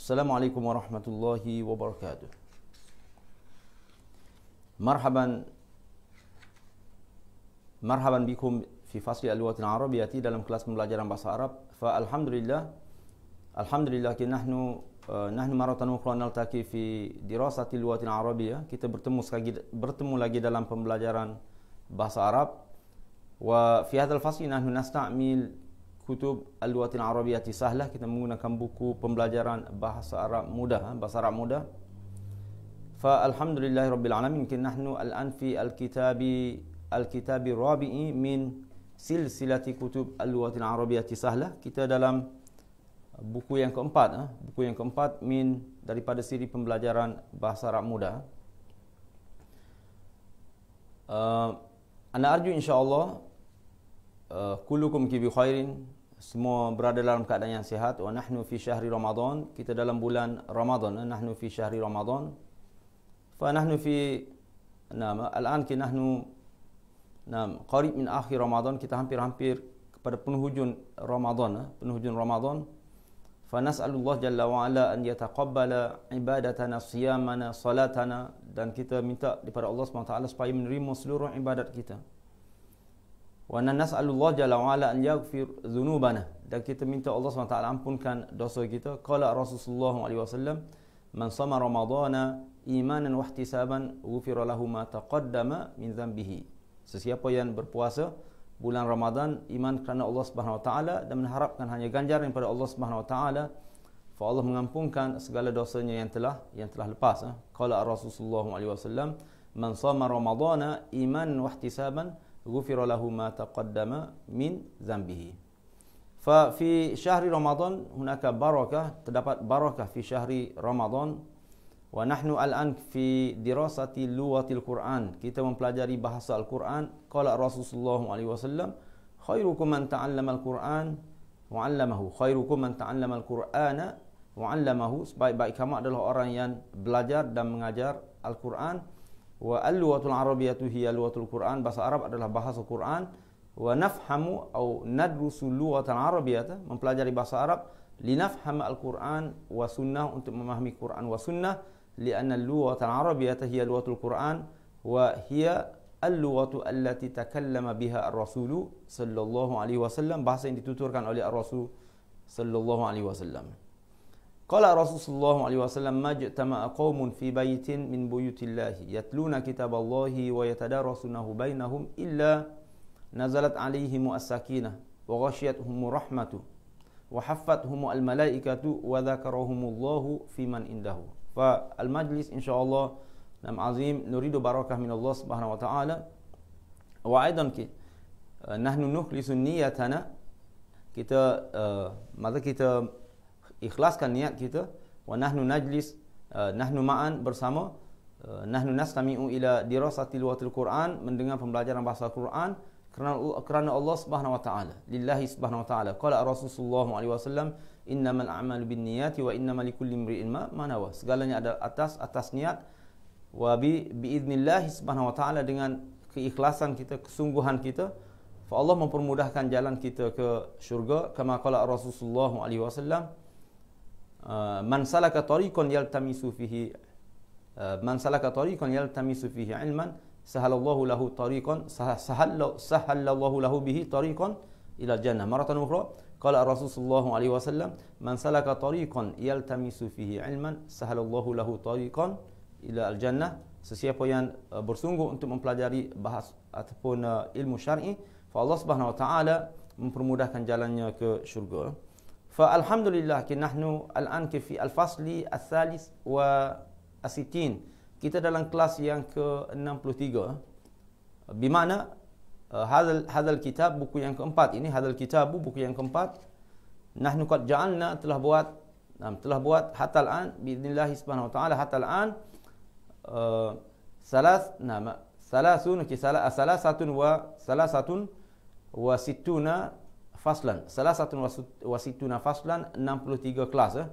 Assalamualaikum warahmatullahi wabarakatuh. Marhaban. Marhaban bikum fi fasli al-lughah Arab. arabiyyah dalam kelas pembelajaran bahasa Arab. Fa alhamdulillah. Alhamdulillah kita nahnu eh, nahnu maratan ukhra naltaki fi dirasati al-lughah Arab. arabiyyah Kita bertemu lagi bertemu lagi dalam pembelajaran bahasa Arab. Wa fi hadha al-fasli nahnu nasta'amil kutub al-luwatin arabiyati sahlah kita menggunakan buku pembelajaran bahasa Arab mudah ha, bahasa Arab mudah fa alhamdulillah rabbil alamin kita nahnu al-an fi al-kitabi al-kitabi rabi'i min silsilah kutub al-luwatin arabiyati sahlah kita dalam buku yang keempat ha, buku yang keempat min daripada siri pembelajaran bahasa Arab mudah uh, ana arju insyaallah uh, kullukum ki khairin semua berada dalam keadaan yang sihat wa nahnu fi syahri ramadan kita dalam bulan ramadan eh, nahnu fi syahri ramadan fa nahnu fi nam al'an ki nahnu nam qarib min akhir ramadan kita hampir-hampir kepada penghujung ramadan eh, penghujung ramadan fa nas'alullah jalla wa ala an yataqabbala ibadatana siyamana salatana dan kita minta kepada Allah Subhanahu wa taala supaya menerima seluruh ibadat kita wa nas'alullah jalla wa ala an yaghfir dhunubana dan kita minta Allah SWT ampunkan dosa kita qala rasulullah alaihi wasallam man sama ramadana imanan wa ihtisaban ghufira lahu ma taqaddama min dhanbihi sesiapa yang berpuasa bulan Ramadan iman kerana Allah Subhanahu wa taala dan mengharapkan hanya ganjaran daripada Allah Subhanahu wa taala fa Allah mengampunkan segala dosanya yang telah yang telah lepas eh. qala rasulullah alaihi wasallam man sama ramadana imanan wa ihtisaban غفر له ما تقدم من ذنبه ففي شهر رمضان هناك بركة تدبت بركة في شهر رمضان ونحن الآن في دراسة لغة القرآن kita mempelajari bahasa Al-Quran kala Rasulullah SAW خيركم من تعلم القرآن وعلمه خيركم من تعلم القرآن وعلمه sebaik-baik kamu adalah orang yang belajar dan mengajar Al-Quran dan wa al-lughatu al-arabiyyatu hiya lughatu al-Qur'an bahasa Arab adalah bahasa Quran wa nafhamu au nadrusu lughatan arabiyyata mempelajari bahasa Arab linafham al-Quran wa sunnah untuk memahami Quran wa sunnah lianna al-lughata al-arabiyyata hiya lughatu al-Quran wa hiya al-lughatu allati takallama biha ar-rasul sallallahu alaihi wasallam bahasa yang dituturkan oleh ar-rasul sallallahu alaihi wasallam Qala Rasulullah SAW Majtama'a qawmun fi baytin min buyutillahi Yatluna kitab Allahi wa yatadarasunahu bainahum Illa nazalat alihimu as-sakinah Wa ghashiyatuhumu rahmatu Wa haffatuhumu al-malaikatu Wa dhakarahumullahu fi man indahu Fa al-majlis insyaAllah Nam azim nuridu barakah min Allah subhanahu wa ta'ala Wa aydan ki eh, Nahnu nuklisun niyatana Kita uh, eh, Mada kita ikhlaskan niat kita wa nahnu najlis uh, nahnu ma'an bersama uh, nahnu nastami'u ila dirasati lughatil Quran mendengar pembelajaran bahasa Quran kerana kerana Allah Subhanahu wa taala lillahi subhanahu wa taala qala Rasulullah alaihi wasallam innamal a'malu binniyati wa innamal likulli imrin ma manawa segalanya ada atas atas niat wa bi biiznillah subhanahu wa taala dengan keikhlasan kita kesungguhan kita fa Allah mempermudahkan jalan kita ke syurga kama qala Rasulullah alaihi wasallam Uh, man salaka tariqan yaltamisu fihi uh, man salaka tariqan yaltamisu fihi ilman sahalallahu lahu tariqan sahalla sahalallahu lahu bihi tariqan ila jannah maratan ukhra qala rasulullah alaihi wasallam man salaka tariqan yaltamisu fihi ilman sahalallahu lahu tariqan ila al jannah sesiapa yang uh, bersungguh untuk mempelajari bahas ataupun uh, ilmu syar'i fa Allah Subhanahu wa taala mempermudahkan jalannya ke syurga فالحمد لله كي نحن الآن كي في الفصل الثالث و الستين كتا دالان كلاس يانك نام بمعنى هذا هذا الكتاب بوكو يانك امبات إني هذا الكتاب بوكو يانك امبات نحن قد جعلنا تلاه بوات نعم تلاه بوات حتى الآن بإذن الله سبحانه وتعالى حتى الآن ثلاث نعم ثلاثون كي ثلاثة وثلاثة وستون faslan salah satu wasituna faslan 63 kelas eh.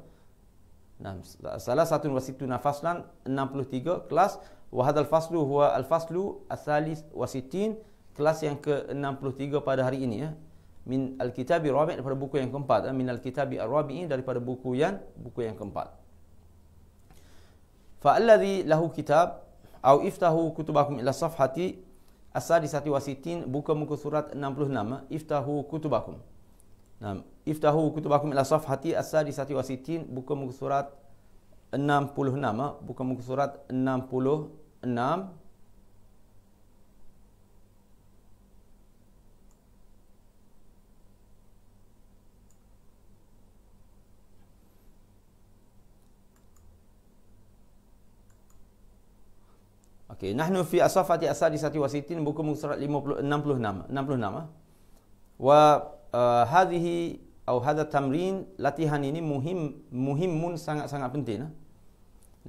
salah satu wasituna faslan 63 kelas wa hadzal faslu huwa al faslu athalith wasitin kelas yang ke-63 pada hari ini ya eh. min al kitabi rabi daripada buku yang keempat eh. min al kitabi ar rabi daripada buku yang buku yang keempat fa alladhi lahu kitab au iftahu kutubakum ila safhati As-Sadi Sati Wasitin buka muka surat 66 Iftahu Kutubakum Naam Iftahu Kutubakum ila safhati As-Sadi Sati Wasitin buka muka surat 66 buka muka surat 66 Okey, nahnu fi asafati asadi sati wasitin buku muka surat 56 66 ah. Wa eh, hadhihi au hadha tamrin latihan ini muhim muhimun sangat-sangat penting ah.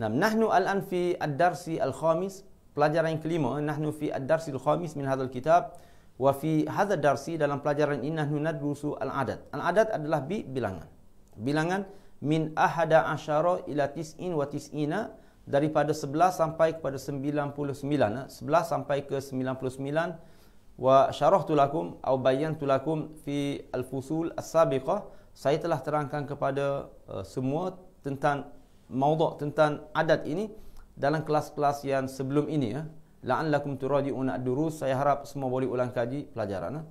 Nah, nahnu al-an fi ad-darsi al-khamis pelajaran yang kelima nahnu fi ad-darsi al-khamis min hadzal kitab wa fi hadha darsi dalam pelajaran ini nahnu nadrusu al-adad al-adad adalah bi bilangan bilangan min ahada asyara ila tis'in wa tis'ina daripada 11 sampai kepada 99 11 eh? sampai ke 99 wa syarahtu lakum au bayantu lakum fi al-fusul as-sabiqah saya telah terangkan kepada eh, semua tentang maudhu' tentang adat ini dalam kelas-kelas yang sebelum ini ya la'allakum turadiuna ad-durus saya harap semua boleh ulang kaji pelajaran ya.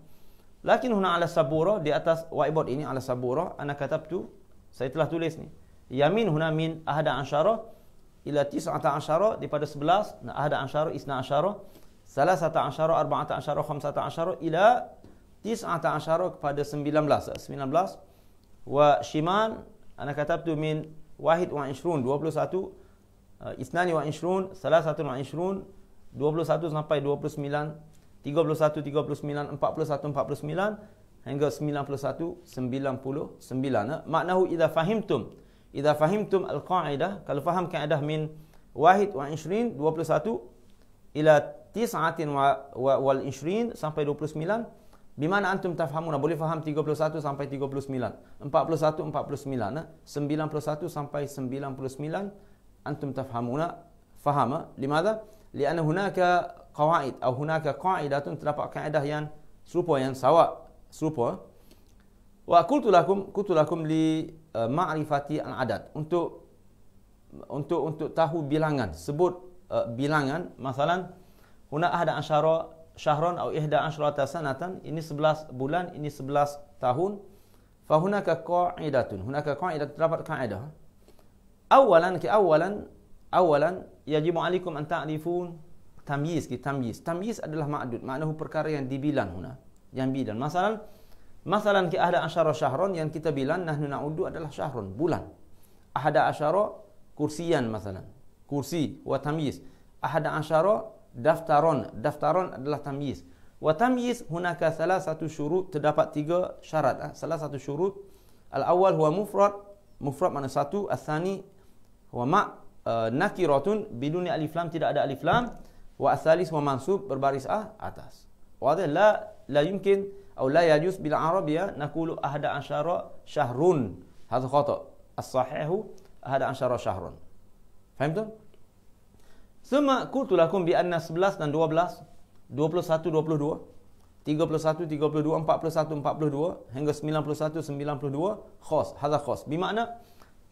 lakin huna ala sabura di atas whiteboard ini ala sabura ana katabtu saya telah tulis ni yamin huna min ahada ansyarah ila tis'ata asyara daripada 11 nah ada asyara isna asyara salasata asyara arba'ata asyara khamsata asyara ila tis'ata asyara kepada sembilan belas, sembilan belas, wa shiman ana katabtu min wahid wa ishrun 21 uh, eh, isnani wa ishrun satu, wa puluh 21 sampai puluh satu, empat puluh sembilan, hingga sembilan puluh sembilan. Eh, maknahu idha fahimtum. Idza fahimtum al-qa'idah, kalau faham kaedah min wahid wa 20 21 ila tis'atin wa, wa wal 20 sampai 29, bimana antum tafhamuna boleh faham 31 sampai 39, 41 49, 91, sampai 99 antum tafhamuna faham. Eh? Limada? Lianna hunaka qawaid atau hunaka qa'idatun terdapat kaedah yang serupa yang sawa serupa. Eh? Wa qultu lakum li uh, ma'rifati al-adad untuk untuk untuk tahu bilangan sebut uh, bilangan masalan huna ahda asyara syahron atau ihda asyrata sanatan ini 11 bulan ini 11 tahun fa hunaka qa'idatun hunaka qa'idatun terdapat kaedah awalan ke awalan awalan yajibu alaikum an ta'rifun tamyiz ke tamyiz tamyiz adalah ma'dud maknahu perkara yang dibilang huna yang bilang. masalan Masalan ke ahda asyara syahrun yang kita bilang nahnu na'udu adalah syahrun, bulan. Ahda asyara kursian masalan. Kursi wa tamyiz. Ahda asyara daftaron. Daftaron adalah tamyiz. Wa tamyiz hunaka salah satu syurut terdapat tiga syarat. Ah, salah satu syurut. Al-awwal huwa mufrad. Mufrad mana satu. Al-thani huwa ma' eh, nakiratun biduni alif lam tidak ada alif lam wa asalis wa mansub berbaris a ah, atas wa la la yumkin أو لا يجوز بالعربية نقول أحد عشر شهر هذا خطأ الصحيح أحد عشر شهر فهمتم؟ ثم قلت لكم بأن 11 dan 12 21 22 31 32 41 42 hingga 91 92 khos هذا khos بمعنى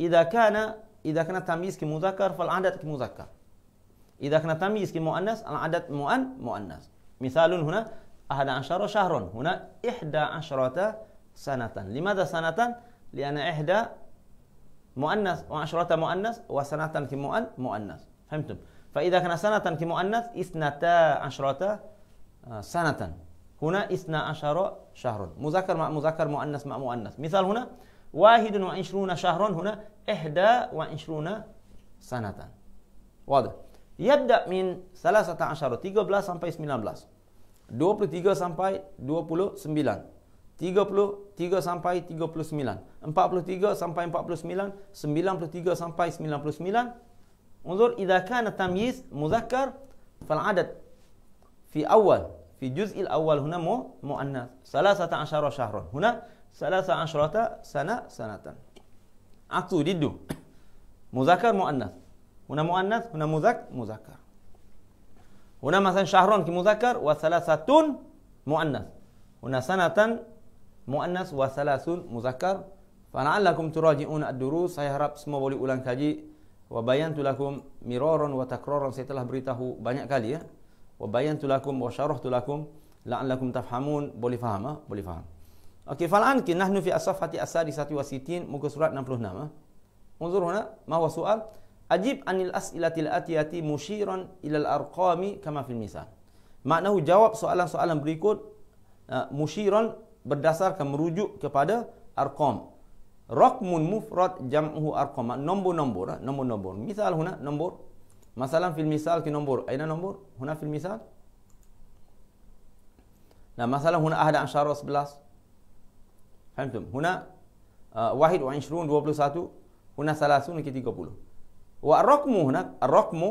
إذا كان إذا كان تمييز كمذكر فالعدد كمذكر إذا كان تمييز كمؤنث العدد مؤن مؤنث مثال هنا أحد عشر شهر هنا إحدى عشرة سنة لماذا سنة؟ لأن إحدى مؤنث وعشرة مؤنث وسنة مؤنث فهمتم؟ فإذا كان سنة كمؤنث اثنتا عشرة سنة هنا إثنى عشر شهر مذكر مع مذكر مؤنث مع مؤنث مثال هنا واحد وعشرون شهرا هنا إحدى وعشرون سنة واضح يبدأ من ثلاثة عشر تيجو 13 sampai 19 23 sampai 29. 33 sampai 39. 43 sampai 49. 93 sampai 99. Unzur idza kana tamyiz muzakkar fal adad fi awal fi juz'il awal huna mu muannas 13 syahrun huna 13 sana sanatan aku didu muzakkar muannas huna muannas huna muzak muzakkar هنا مثلا شهران كمذكر وثلاثة مؤنث هنا سنة مؤنث وثلاث مذكر فلعلكم تراجعون الدروس saya harap semua boleh ulang kaji wa bayantu lakum miraran wa takraran saya telah beritahu banyak kali ya wa bayantu lakum wa syarahtu lakum la'allakum tafhamun boleh faham ha? boleh faham Okey, fal'an ki nahnu fi as-safhati as-sadisati wa sitin muka surat 66. Unzur huna, ma huwa su'al? Ajib anil as'ilatil atiyati musyiran ilal arqami kama fil misal. Maknahu jawab soalan-soalan berikut uh, musyiran berdasarkan merujuk kepada arqam. Rakmun mufrad jam'uhu arqam. Nombor-nombor. Ah, nombor-nombor. Misal huna nombor. Masalah fil misal ke nombor. Aina nombor? Huna fil misal. Nah, masalah huna ahad ansyara sebelas. Faham tu? Huna uh, wahid wa inshrun dua puluh satu. Huna salasun ke tiga puluh. والرقم هنا الرقم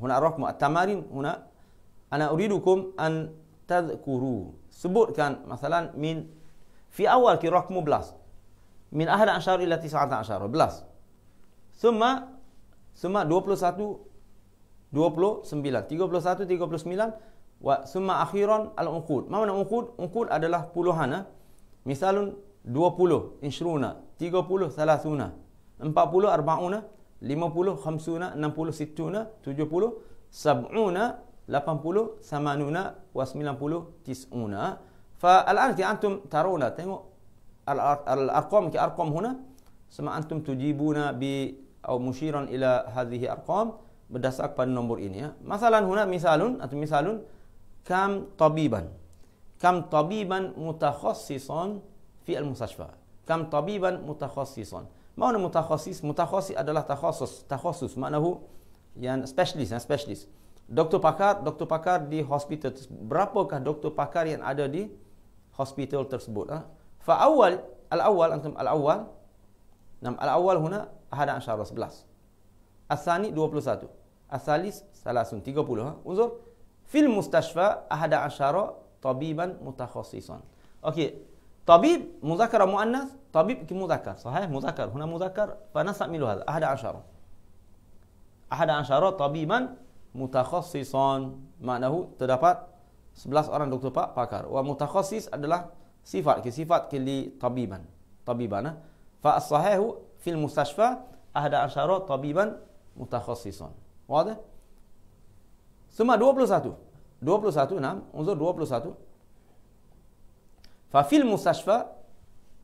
هنا الرقم التمارين هنا أنا أريدكم أن تذكروا سبور كان مثلا من في أول كي رقم بلاس من أحد عشر إلى تسعة عشر بلاس ثم ثم دو بلو ساتو دو بلو سمبيلان تيغو بلو ساتو تيغو بلو سمبيلان وثم أخيرا الأنقود ما هو الأنقود؟ أنقود أدله بلوهانا مثال دو بلو إنشرونا تيغو بلو ثلاثونا أمبا بلو أربعونا 50 50 60 60 70 70 80 80 و90 90 فالآن أنتم ترون تنو الأرقام كأرقام هنا ثم أنتم تجيبون ب أو مشيرا إلى هذه أرقام berdasarkan pada nombor ini ya. Masalan huna misalun atau misalun kam tabiban. Kam tabiban mutakhassisan fi al-mustashfa. Kam tabiban mutakhassisan. Mana mutakhasis? Mutakhasis adalah takhasus. Takhasus maknahu yang specialist, yang specialist. Doktor pakar, doktor pakar di hospital. Berapakah doktor pakar yang ada di hospital tersebut? Ha? Fa awal al awal antum al awal. Nam al awal huna ada asyara 11. Asani 21. Asalis salasun 30. Ha? Unzur fil mustashfa ada asyara tabiban mutakhasisan. Okey, طبيب مذكر مؤنث طبيب مذكر صحيح مذكر هنا مذكر فنسأ ميلو هذا أحد عشر أحد عشر طبيبا متخصصا معناه تدapat 11 orang doktor pak pakar wa mutakhassis adalah sifat ke sifat ke li tabiban tabibana fa as-sahihu fil mustashfa ahada asyara tabiban mutakhassisan wadah summa 21 21 nam unzur 21 ففي المستشفى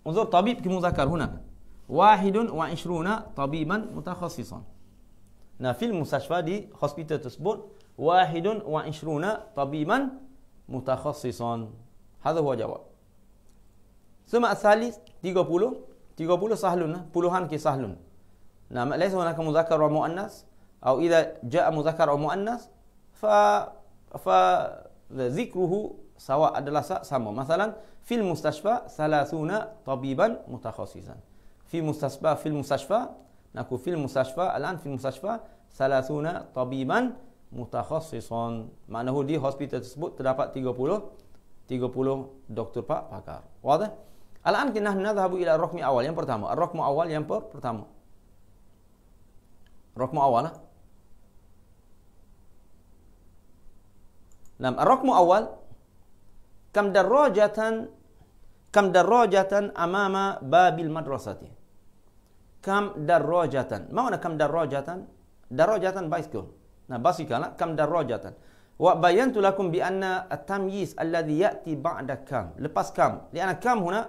انظر طبيب مذكر هنا واحد وعشرون طبيبا متخصصا هنا في المستشفى دي هوسبيتال واحد وعشرون طبيبا متخصصا هذا هو الجواب ثم الثالث 30 30 سهلون بلوهان كي سهلون نعم ليس هناك مذكر ومؤنث او اذا جاء مذكر ومؤنث فذكره سواء adalah sama. Masalan fil mustashfa thalathuna tabiban mutakhassisan. في مستشفى في المستشفى نقول في المستشفى الآن في المستشفى ثلاثون طبيبا متخصصا معناه di hospital tersebut terdapat 30 30 doktor pak pakar واضح الآن kita نذهب إلى الرقم أول yang pertama الرقم أول yang per, pertama رقم أول نعم الرقم أول كم دراجة كم دراجة أمام باب المدرسة كم دراجة ما هو كم دراجة دراجة بايسكول نبصي كلا كم دراجة وبينت لكم بأن التمييز الذي يأتي بعد كم لباس كم لأن كم هنا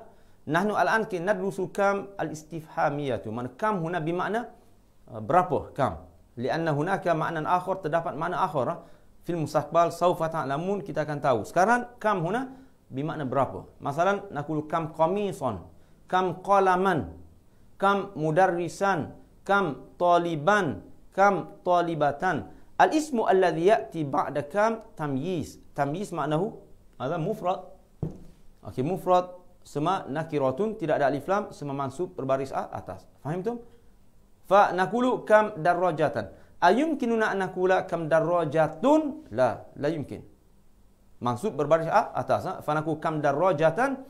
نحن الآن كي ندرس كم الاستفهامية من كم هنا بمعنى برابو كم لأن هناك معنى آخر تدفع معنى آخر fil mustaqbal saufa ta'lamun kita akan tahu. Sekarang kam huna bermakna berapa? Masalan nakul kam qamisan, kam qalaman, kam mudarrisan, kam taliban, kam talibatan. Al ismu alladhi ya'ti ba'da kam tamyiz. Tamyiz maknahu ada mufrad. Okey mufrad sama nakiratun tidak ada alif lam sama mansub berbaris a atas. Faham tu? Fa nakulu kam darrajatan ayumkinuna an naqula kam darajatun la la yumkin maksud berbaris a atas ha? fanaku kam darajatan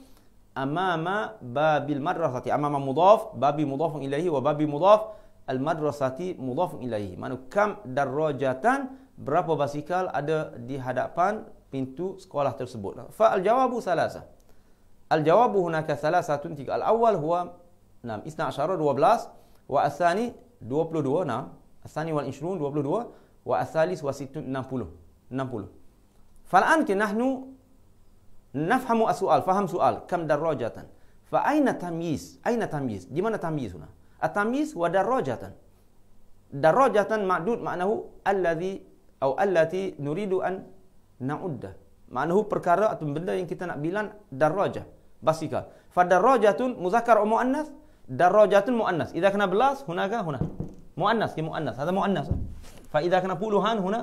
amama babil madrasati amama mudhaf babi mudhaf ilaihi wa babi mudhaf al madrasati mudhaf ilaihi mana kam darajatan berapa basikal ada di hadapan pintu sekolah tersebut fa al jawabu salasa al jawabu hunaka salasatun tiga al awal huwa 6 12 wa asani 22 6 Asani wal insyurun 22 wa asalis wasitun 60. 60. Fal'an ki nahnu nafhamu as faham su'al kam darajatan. Fa aina tamyiz? Aina tamyiz? Di mana tamyiz huna? At-tamyiz wa darajatan. Darajatan ma'dud maknahu allazi atau allati nuridu an na'udda. Maknahu perkara atau benda yang kita nak bilang darajah. Basikal. Fa darajatun muzakkar wa muannas? Darajatun muannas. Idza kana belas, hunaka hunaka. مؤنث مؤنث هذا مؤنث فإذا كان بول هان هنا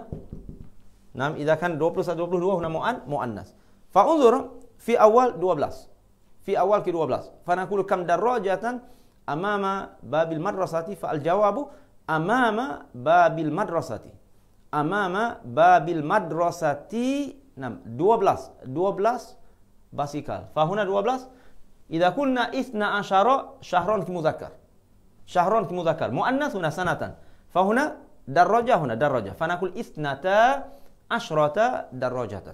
نعم إذا كان بلس 22 هنا مؤن مؤنث فانظر في أول 12 في أول كي 12 فنقول كم دراجة أمام باب المدرسة فالجواب أمام باب المدرسة أمام باب المدرسة نعم 12 12 باسيكال فهنا 12 إذا قلنا 12 شهرا كمذكر شهرون في مذكر مؤنثنا سنة فهنا دراجة هنا دراجة فنقول اثنتا عشرة دراجة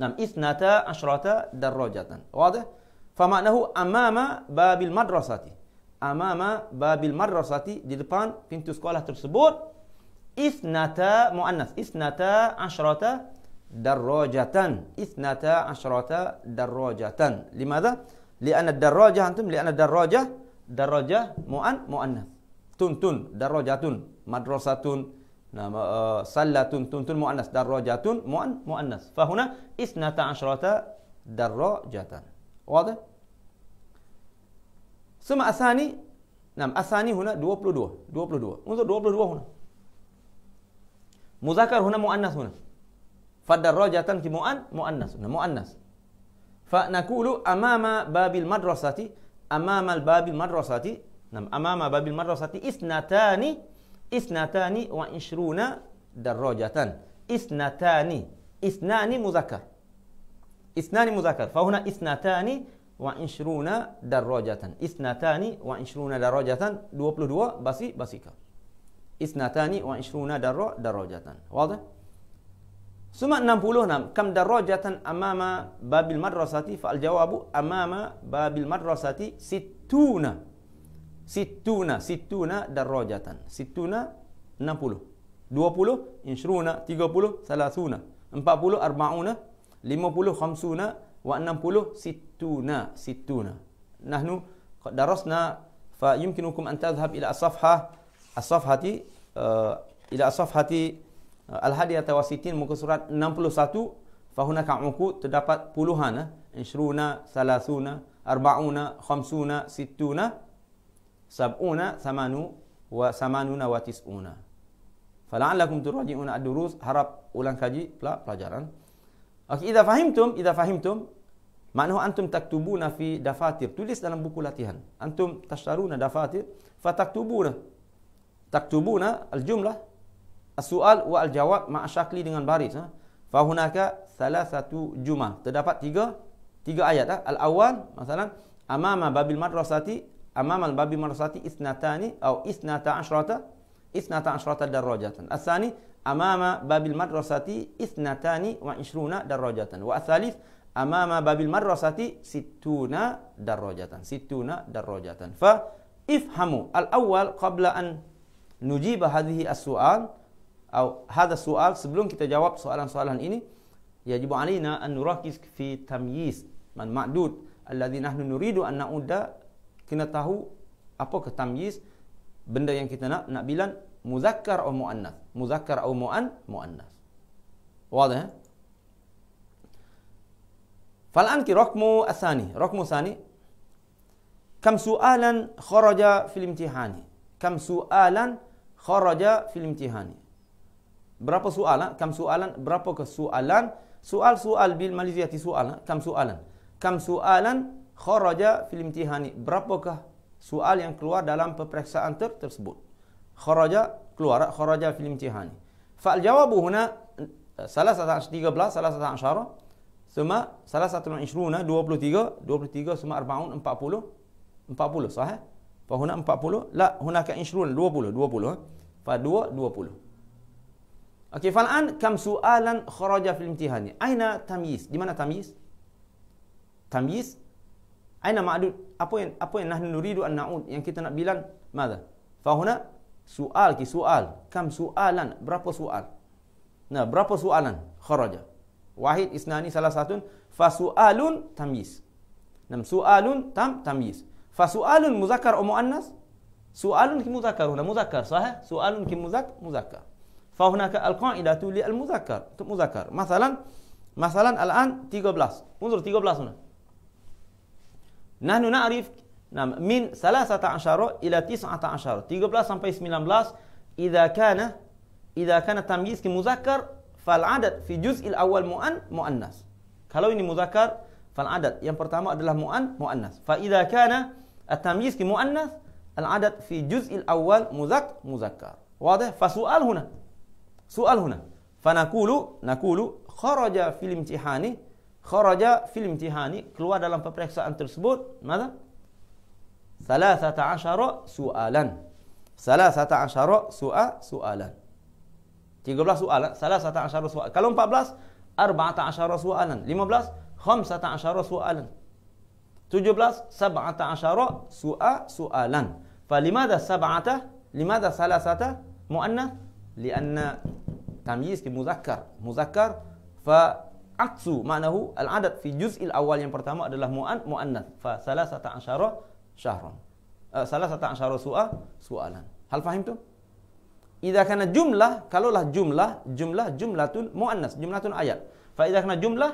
نعم اثنتا عشرة دراجة واضح فمعناه أمام باب المدرسة أمام باب المدرسة ديبان بنتو سكولا ترسبور اثنتا مؤنث اثنتا عشرة دراجة اثنتا عشرة دراجة لماذا؟ لأن الدراجة أنتم لأن الدراجة darajah mu'an mu'annas. Tuntun darajatun madrasatun nama uh, eh, salatun tuntun mu'annas darajatun mu'an mu'annas. Fahuna isnata asyrata darajatan. Wadah? Suma asani nam asani huna 22 22 unsur 22 huna muzakkar huna muannas huna fa darajatan ki muan muannas huna muannas fa naqulu amama babil madrasati أمام الباب المدرسة نعم أمام باب المدرسة اثنتان اثنتان وعشرون دراجة اثنتان اثنان مذكر اثنان مذكر فهنا اثنتان وعشرون دراجة اثنتان وعشرون دراجة دوبلو دوا بسي بسيكا اثنتان وعشرون درجة واضح؟ Suma 66 kam darajatan amama babil madrasati fa aljawabu amama babil madrasati situna situna situna darajatan situna 60 20 insruna 30 salasuna 40 arbauna 50 khamsuna wa 60 situna situna nahnu darasna fa yumkinukum an tadhhab ila safha as-safhati uh, ila safhati Uh, Al-Hadiyah Tawasitin muka surat 61 fa hunaka uqud terdapat puluhan eh insyruna salasuna arbauna khamsuna situna sab'una samanu wa samanuna wa tis'una fala'allakum turji'una ad-durus harap ulang kaji pula pelajaran okey idza fahimtum idza fahimtum Maknanya antum taktubuna fi dafatir. Tulis dalam buku latihan. Antum tashtaruna dafatir. Fataktubuna. Taktubuna al-jumlah soal aljawab ma ma'asyakli dengan baris. Ha. Fahunaka salah satu Juma Terdapat tiga tiga ayat. Ha? al awal, misalnya, amama babil madrasati, amama babil madrasati isnatani, atau isnata asyrata, isnata asyrata darrajatan. Al-thani, amama babil madrasati isnatani wa isyruna darrajatan. Wa al amama babil madrasati situna darrajatan. Situna darrajatan. Fa, ifhamu. al awal. qabla an nujiba hadihi as-su'al, atau hada soal sebelum kita jawab soalan-soalan ini ya jibu alina an nurakiz fi tamyiz man ma'dud alladhi nahnu nuridu an na'udda kena tahu apa ke tamyiz benda yang kita nak nak bilang muzakkar atau muannas muzakkar atau muan muannas wadah eh? فالآن كي رقم الثاني رقم الثاني كم سؤالا خرج في الامتحان كم سؤالا خرج في الامتحان berapa soalan? Ah? ha? kam soalan berapa ke soalan soal soal bil maliziyati soal ha? kam soalan kam soalan film tihani. Berapa ke soal yang keluar dalam peperiksaan ter tersebut kharaja keluar ah? kharaja film tihani. fa jawab jawabu huna eh, salah satu tiga belas salah satu ansyara semua salah satu ansyaruna dua puluh tiga dua puluh tiga semua arbaun empat puluh empat puluh sah. fa empat puluh la huna ka ansyaruna dua puluh dua puluh eh? fa dua dua puluh Okey, fal'an kam su'alan kharaja fil imtihani. Aina tamyiz? Di mana tamyiz? Tamyiz? Aina ma'dud? Apa yang apa yang nahnu nuridu an na'ud yang kita nak bilang? Madza? Fa huna su'al ki soal, Kam su'alan? Berapa soal? Nah, berapa soalan kharaja? Wahid isnani salah satu fa su'alun tamyiz. Nam su'alun tam tamyiz. Fa su'alun muzakkar atau muannas? Su'alun ki muzakkar, muzakkar, sahih? Su'alun ki muzak muzakkar. فهناك القاعدة للمذكر مذكر مثلا مثلا الآن تيغو بلاس انظر تيغو بلاس هنا نحن نعرف نعم من 13 إلى 19 تيغو بلاس سمبا 19 إذا كان إذا كان التمييز مذكر فالعدد في الجزء الأول مؤن مؤنث kalau ini muzakkar fal adad yang pertama adalah mu'an mu'annas fa idha kana at-tamyiz ki mu'annas al adad fi juz'il awal muzak Soal huna. Fanakulu, nakulu, kharaja fil imtihani, kharaja fil imtihani, keluar dalam peperiksaan tersebut, mana? Salasata asyara soalan. Salasata asyara soal, soalan. 13 soal, salasata asyara soal. Kalau 14, arba'ata asyara soalan. 15, khamsata asyara soalan. 17, sab'ata asyara soal, soalan. Falimada sab'ata, limada salasata, mu'annah, li'anna تمييز لمذكر مذكر مذكر فعكس معناه العدد في الجزء الاول yang pertama adalah مؤنث مؤنث فثلاثة عشر شهرا ثلاثة عشر سؤالا هل فهمتم؟ إذا كانت جملة قالوا لا جملة جملة جملة مؤنث جملة آيات فإذا كانت جملة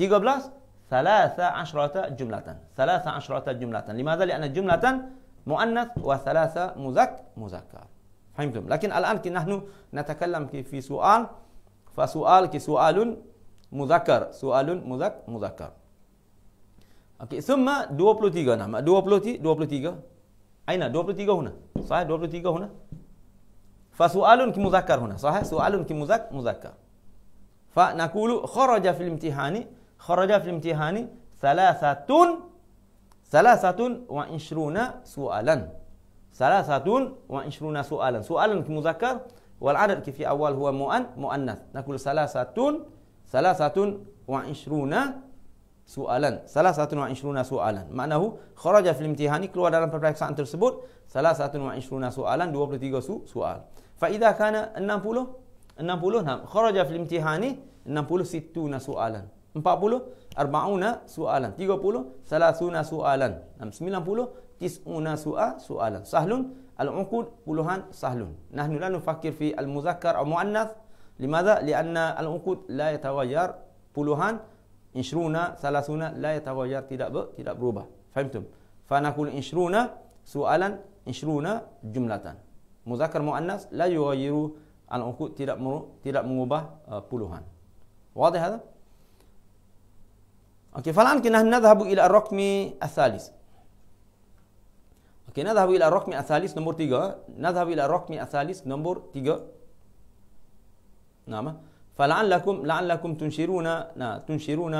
13 ثلاثة عشرة جملة ثلاثة عشرة جملة لماذا؟ لأن جملة مؤنث وثلاثة مذك مذكر فهمتم لكن الآن كي نحن نتكلم كي في سؤال فسؤال كي سؤال مذكر سؤال مذك مذكر أوكي. ثم 23 نعم 23 أين 23 هنا صحيح 23 هنا فسؤال كي مذكر هنا صحيح سؤال كي مذك مذكر فنقول خرج في الامتحان خرج في الامتحان ثلاثة ثلاثة وعشرون سؤالاً Salah satu wa ishruna soalan. Soalan ke muzakkar wal adad ke fi awal huwa mu'an mu'annath. Nakul salah satu salah satu wa ishruna soalan. Salah satu wa ishruna soalan. Maknahu kharaja fil imtihani keluar dalam peperiksaan tersebut salah satu wa ishruna soalan 23 su soal. Fa idza kana 60 60 nah kharaja fil imtihani 60 60 soalan. 40 arbauna soalan 30 salasuna soalan 90 tisuna su'a soalan sahlun al-uqud puluhan sahlun nahnu la nufakkir fi al-muzakkar aw muannath limadha li'anna al-uqud la yatawayyar puluhan insyruna salasuna la yatawayyar tidak ber, tidak berubah fahimtum fa naqul insyruna soalan insyruna jumlatan muzakkar muannas la yughayyiru al-uqud tidak tidak mengubah uh, puluhan wadih hadha أوكي فالآن كنا نذهب إلى الرقم الثالث أوكي نذهب إلى الرقم الثالث نمبر 3 نذهب إلى الرقم الثالث نمبر 3 نعم فلعلكم لعلكم تنشرون نعم تنشرون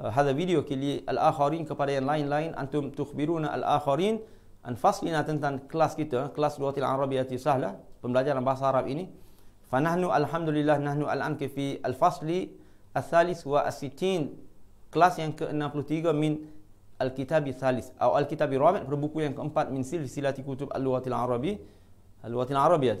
هذا فيديو للآخرين الاخرين yang لاين لاين أنتم تخبرون الآخرين ان فصلنا تنتن كلاس كيتو كلاس لغة العربية سهلة pembelajaran bahasa Arab ini فنحن الحمد لله نحن الآن في الفصل الثالث والستين Kelas yang ke-63 min Al-Kitab Thalis atau Al-Kitab Rabi' buku yang keempat min silsilah kutub Al-Lughatil Arabi Al-Lughatil Arabiyah.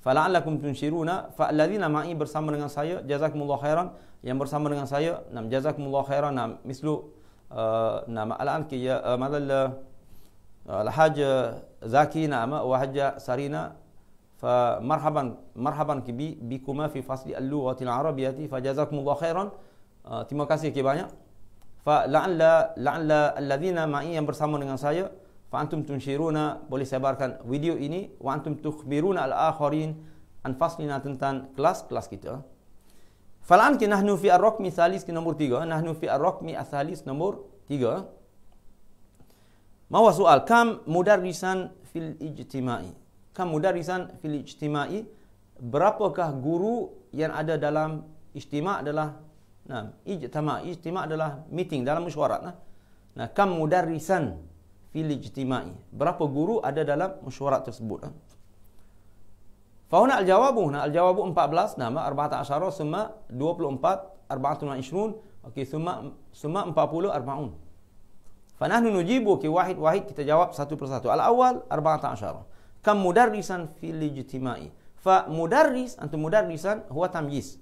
Fala'allakum tunshiruna fa'alladhina ma'i bersama dengan saya jazakumullah khairan yang bersama dengan saya nam jazakumullah khairan nam mislu nam al-anki ya madal الحاج زكي نعم وحج سرينا فمرحبا مرحبا بكما في فصل اللغة العربية فجزاكم الله خيرا Ah, terima kasih okay, banyak. Fa la'alla la'alla alladhina ma'i yang bersama dengan saya fa antum tunshiruna boleh sebarkan video ini wa antum tukhbiruna al-akharin an faslina tentang kelas-kelas kita. Falan kita nahnu fi ar-rakmi thalis ke nombor tiga. Nahnu fi ar-rakmi thalis nombor tiga. Mawa soal. Kam mudarisan fil ijtimai? Kam mudarisan fil ijtimai? Berapakah guru yang ada dalam ijtima adalah Nah, ijtima, ijtima adalah meeting dalam mesyuarat lah. Nah, kam mudarrisan fil ijtima'i. Berapa guru ada dalam mesyuarat tersebut lah. Fauna al-jawabu, nah al-jawabu 14, nama 14, summa 24, 24, 20. Okey, summa summa 40, arba'un. Fanahnu nujibu ki wahid-wahid, kita jawab satu persatu. Al-awwal 14. Kam mudarrisan fil ijtima'i. Fa mudarris antum mudarrisan huwa tamyiz.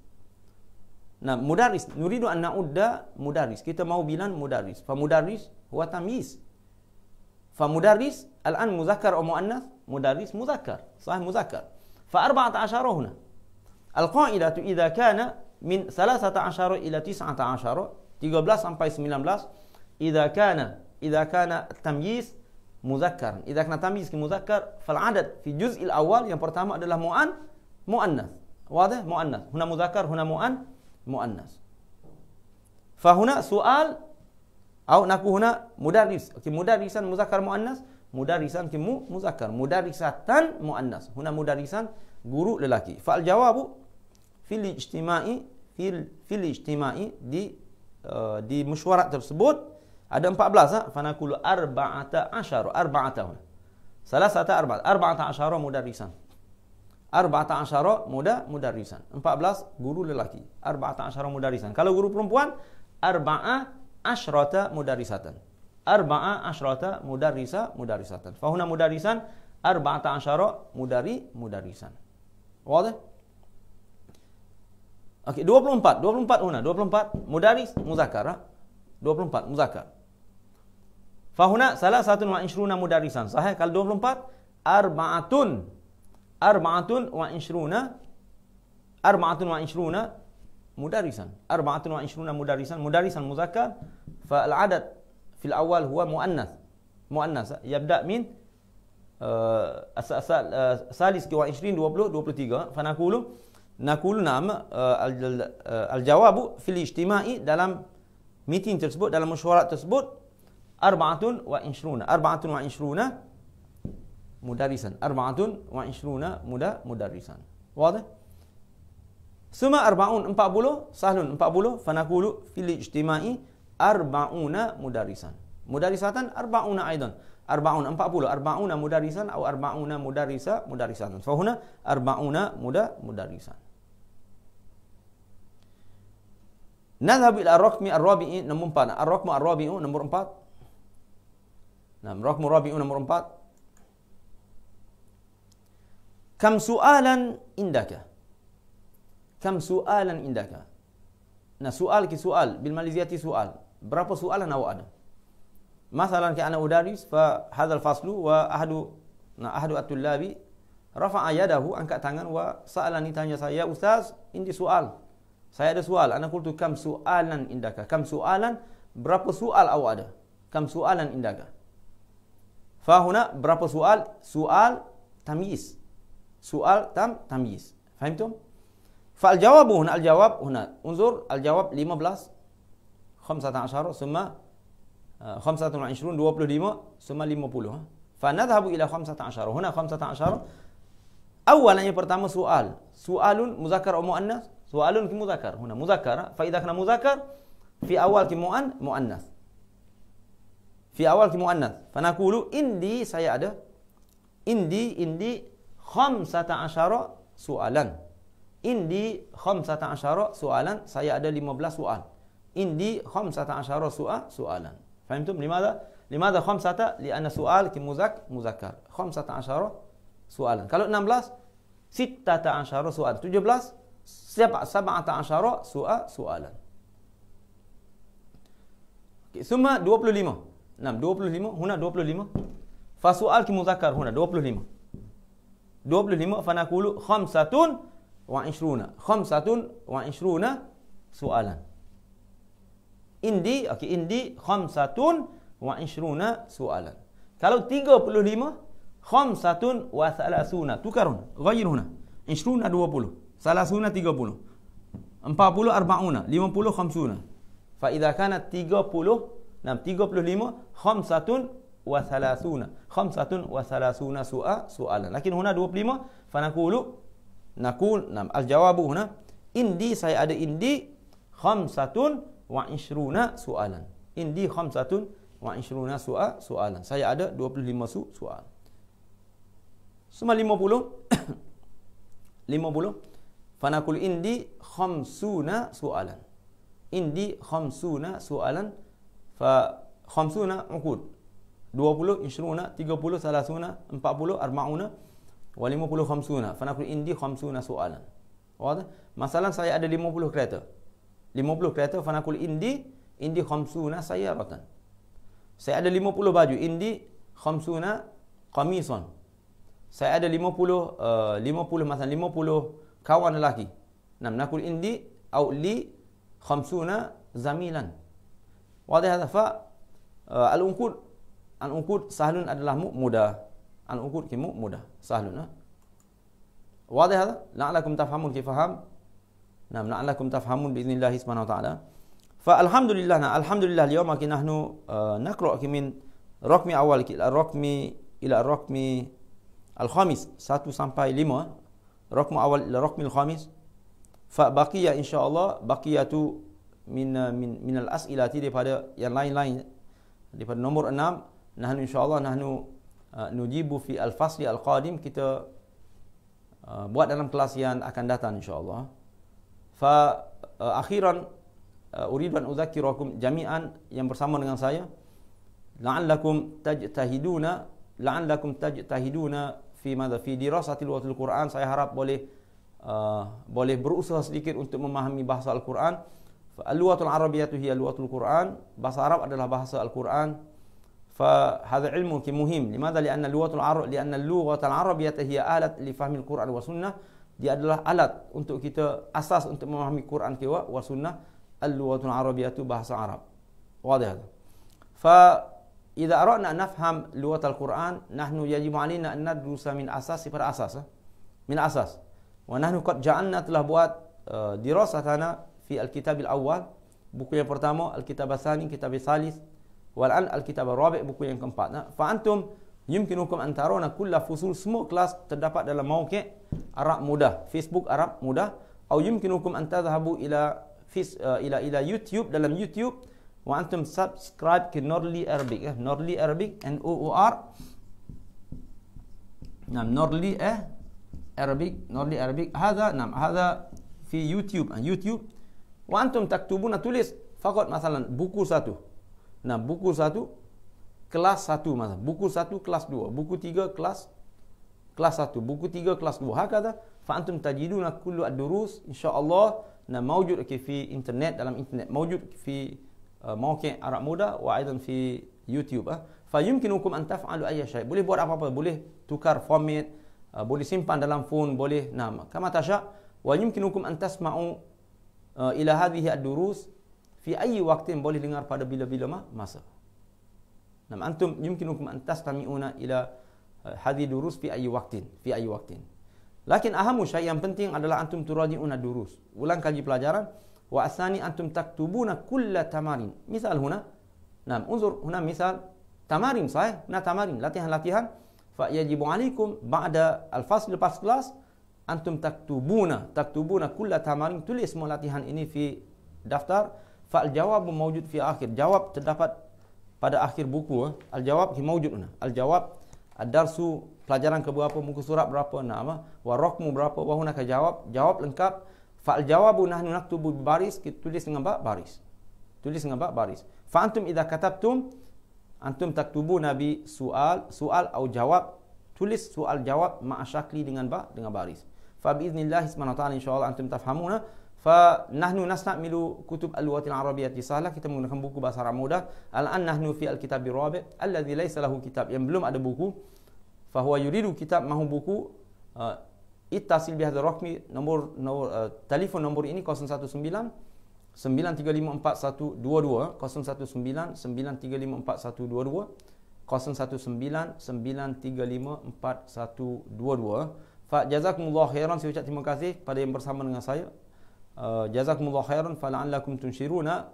Nah, mudaris. Nuridu an na'udda mudaris. Kita mau bilang mudaris. Fa mudaris huwa tamyiz. Fa mudaris al'an muzakkar wa mu'annath. Mudaris muzakkar. Sahih muzakkar. Fa arba'at asyara huna. Al-qa'idatu idha kana min salasata asyara ila tis'ata asyara. Tiga belas sampai sembilan belas. Idha kana. Idha kana tamyiz. Muzakkar. Idha kana tamyiz ke muzakkar. Fal'adad. Fi juz'il awal yang pertama adalah mu'an. Mu'annath. Wadah mu'annath. Huna muzakkar, huna mu'annath muannas. Fahuna soal au naku huna mudaris. Okey mudarisan muzakkar muannas, mudarisan kimu muzakkar, mudarisatan muannas. Huna mudarisan guru lelaki. Fal jawabu fil ijtimai fil fil ijtimai di eh, di mesyuarat tersebut ada 14 ha fanakulu arba'ata asyara arba'ata huna salah satu arba'at arba'ata asyara mudarisan Arba'ata asyara muda mudarisan. Empat belas guru lelaki. Arba'ata asyara mudarisan. Kalau guru perempuan, arba'a asyrata mudarisatan. Arba'a asyrata mudarisa mudarisatan. Fahuna mudarisan, arba'ata asyara mudari mudarisan. Wadah? Okey, 24. 24 huna. 24 mudaris muzakara. 24 muzakar. Fahuna salah satu ma'ishruna mudarisan. Sahih kalau 24? Arba'atun أربعة وعشرون أربعة وعشرون مدرسا أربعة وعشرون مدرسا مدرسا مذكر فالعدد في الأول هو مؤنث مؤنث يبدأ من آه، آه، ثالث وعشرين 20 بلو دوا فنقول نقول نعم آه، الجواب في الاجتماع dalam meeting tersebut dalam mesyuarat tersebut أربعة وعشرون أربعة وعشرون mudarisan. Arba'atun wa ishruna muda mudarisan. Wadah? Suma arba'un empat puluh, sahlun empat puluh, fanakulu fil ijtima'i arba'una mudarisan. Mudarisatan arba'una aidan. Arbaun empat puluh. Arba'una mudarisan atau arba'una mudarisa mudarisatan. Fahuna arba'una muda mudarisan. Nadhab ila rakmi ar nomor nombor empat. Ar-rakmu ar empat. Nah, rakmu ar nomor nombor empat kam soalan indaka kam soalan indaka na sual ki sual bil maliziyati soal. berapa soalan awak ada masalan ke anak udaris fa hadal faslu wa ahadu na ahadu atullabi rafa'a yadahu angkat tangan wa ni tanya saya ya ustaz ini soal saya ada soal Anak qultu kam soalan indaka kam soalan? berapa soal awak ada kam soalan indaka fa huna berapa soal soal tamis sual tam tamyiz faham tu fa oh, al jawab hun oh, al jawab huna unzur al jawab 15 15 summa uh, 25 25 summa 50 ha? fa nadhhabu ila 15 huna 15 awalan yang pertama soal, soalun muzakkar atau muannas soalun ki muzakkar huna muzakkar ha. fa idha kana muzakkar fi awal ki muann, muannas fi awal ki muannas Fana kulu indi saya ada indi indi khamsata asyara soalan. Indi khamsata asyara soalan, saya ada lima belas soal. Indi khamsata asyara soal, soalan. Faham tu? Lima Lima Limada khamsata? Lianna soal ki muzak, muzakar. Khamsata asyara soalan. Kalau enam belas, sitta sitata asyara soalan. Tujuh belas, 17, sabata asyara soal, soalan. Suma dua puluh lima. Summa Dua puluh lima. Huna dua puluh lima. Fasual ki muzakar huna lima. 25 fanaqulu khamsatun wa ishruna. Khamsatun wa ishruna soalan. Indi, okey, indi khamsatun wa ishruna soalan. Kalau 35 khamsatun wa thalathuna. Tukarun, ghayir huna. Ishruna 20, thalathuna 30. 40 arba'una 50 khamsuna fa idha kana 30 nam lima khamsatun wa thalathuna khamsatun wa thalathuna su'a su'alan lakin huna 25 fanaqulu naqul nam al jawabu huna indi saya ada indi khamsatun wa ishruna su'alan indi khamsatun wa ishruna su'a su'alan saya ada 25 su soal semua 50 50 fanaqulu indi khamsuna su'alan indi khamsuna su'alan fa khamsuna ukud 20 insyruna 30 salasuna 40 arma'una wa 50 khamsuna fa naqul indi khamsuna soalan wad masalan saya ada 50 kereta 50 kereta fa naqul indi indi khamsuna sayyaratan saya ada 50 baju indi khamsuna qamisan saya ada 50 uh, 50 masalan 50 kawan lelaki nam naqul indi au li khamsuna zamilan wad hadha fa uh, eh, al-unqud Al-Uqud sahlun adalah mu'muda. Al-Uqud ke mu'muda. Sahlun. Ha? Wadih hadha? La'alakum tafhamun ke faham? Nam, la'alakum tafhamun bi'iznillah subhanahu wa ta'ala. Fa'alhamdulillah na, alhamdulillah liyawma ki nahnu uh, nakro' ki min rakmi awal ki ila rakmi ila rakmi al-khamis. Satu sampai lima. Ha? Rakmi awal ila rakmi al-khamis. Fa'baqiyya insyaAllah, baqiyya tu min uh, min min al-as'ilati daripada yang lain-lain daripada nombor enam nahnu insyaallah nahnu uh, nujibu fi al-fasli al-qadim kita uh, buat dalam kelas yang akan datang insyaallah fa uh, akhiran urid an udzakirakum jami'an yang bersama dengan saya la'allakum tajtahiduna la'allakum tajtahiduna fi madha fi dirasati lughatul quran saya harap boleh Uh, boleh berusaha sedikit untuk memahami bahasa Al-Quran. Al-Luwatul Arabiyatu hiya Al-Luwatul Quran. Bahasa Arab adalah bahasa Al-Quran. فهذا علم مهم لماذا لأن اللغة العرب لأن اللغة العربية هي اله لفهم القرآن والسنة دي adalah alat untuk kita asas untuk memahami Quran kewa wa sunnah اللغة العربية bahasa Arab واضح هذا فإذا أردنا أن نفهم لغة القرآن نحن يجب علينا أن ندرس من أساس asas. Min من أساس ونحن قد جعلنا telah buat al في الكتاب الأول buku yang pertama الكتاب الثاني كتاب الثالث Wal'an Al-Kitab Al-Rabi' buku yang keempat. Fa'antum yumkinukum antarona kulla fusul semua kelas terdapat dalam mawkik Arab Mudah. Facebook Arab Mudah. Au yumkinukum antazahabu ila, uh, ila ila YouTube dalam YouTube. Wa antum subscribe ke Norli Arabic. Eh. Norli Arabic. N-O-O-R. Nam Norli eh. Arabic. Norli Arabic. Hada. Nam. Hada. Fi YouTube. Ah, YouTube. Wa antum taktubuna tulis. Fakat masalah Buku satu. Nah, buku satu, kelas satu masa. Buku satu, kelas dua. Buku tiga, kelas kelas satu. Buku tiga, kelas dua. Hakata, fa'antum tajiduna kullu ad-durus, insyaAllah, na mawjud ke fi internet, dalam internet. Mawjud ke fi uh, Arab Muda, wa aidan fi YouTube. Ah. Fayumkinukum an taf'alu ayya syait. Boleh buat apa-apa. Boleh tukar format, Uh, boleh simpan dalam phone boleh nama Kamatasha, tasha wa yumkinukum an uh, ila hadhihi ad-durus fi waktu yang boleh dengar pada bila-bila masa. Nam antum mungkin untuk yumkinukum an una ila eh, hadhi durus fi ayyi waktu. fi ayyi waktu. Lakin ahamu syai yang penting adalah antum una durus. Ulang kaji pelajaran wa asani antum tak taktubuna kulla tamarin. Misal huna. Nam unsur huna misal tamarin saya, huna tamarin latihan-latihan fa yajibu alaikum ba'da al-fasl lepas kelas antum taktubuna taktubuna kulla tamarin tulis semua latihan ini di daftar fal jawab mawjud fi akhir jawab terdapat pada akhir buku eh. al jawab hi mawjud al jawab ad darsu pelajaran ke berapa muka surat berapa nama wa rakmu berapa wa hunaka jawab jawab lengkap fal jawabu nahnu naktubu baris kita tulis dengan bab baris tulis dengan bab baris fa antum idza katabtum antum taktubu nabi soal soal atau jawab tulis soal jawab ma'asyakli dengan bab dengan baris fa bi idznillah subhanahu wa ta'ala insyaallah antum tafhamuna fa nahnu nasta'milu kutub al-lughati al-arabiyyati sahla kita menggunakan buku bahasa Arab mudah al an nahnu fi al-kitab birabi alladhi laysa lahu kitab yang belum ada buku fa huwa yuridu kitab mahu buku uh, ittasil bi hadha rakmi nomor uh, telefon nomor ini 019 9354122 019 9354122 019 9354122 Fa jazakumullah khairan saya ucap terima kasih pada yang bersama dengan saya جزاكم الله khairan fala'allakum tunshiruna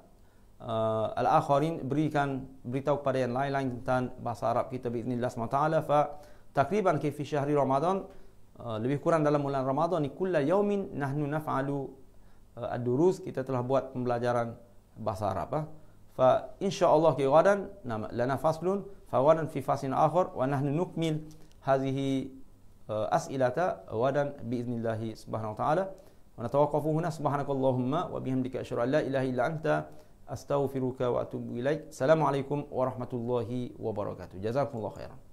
uh, al-akharin berikan beritahu kepada yang lain-lain tentang bahasa Arab kita باذن الله سبحانه وتعالى فتقريبا كيف في شهر رمضان uh, lebih kurang dalam bulan Ramadan kulla yaumin nahnu naf'alu uh, ad-durus kita telah buat pembelajaran bahasa Arab ah. fa insyaallah ki gadan lana faslun fa gadan fi faslin akhar wa nahnu nukmil hadhihi uh, as'ilata gadan باذن الله سبحانه وتعالى ونتوقف هنا سبحانك اللهم وبحمدك أشهد أن لا إله إلا أنت أستغفرك وأتوب إليك السلام عليكم ورحمة الله وبركاته جزاكم الله خيراً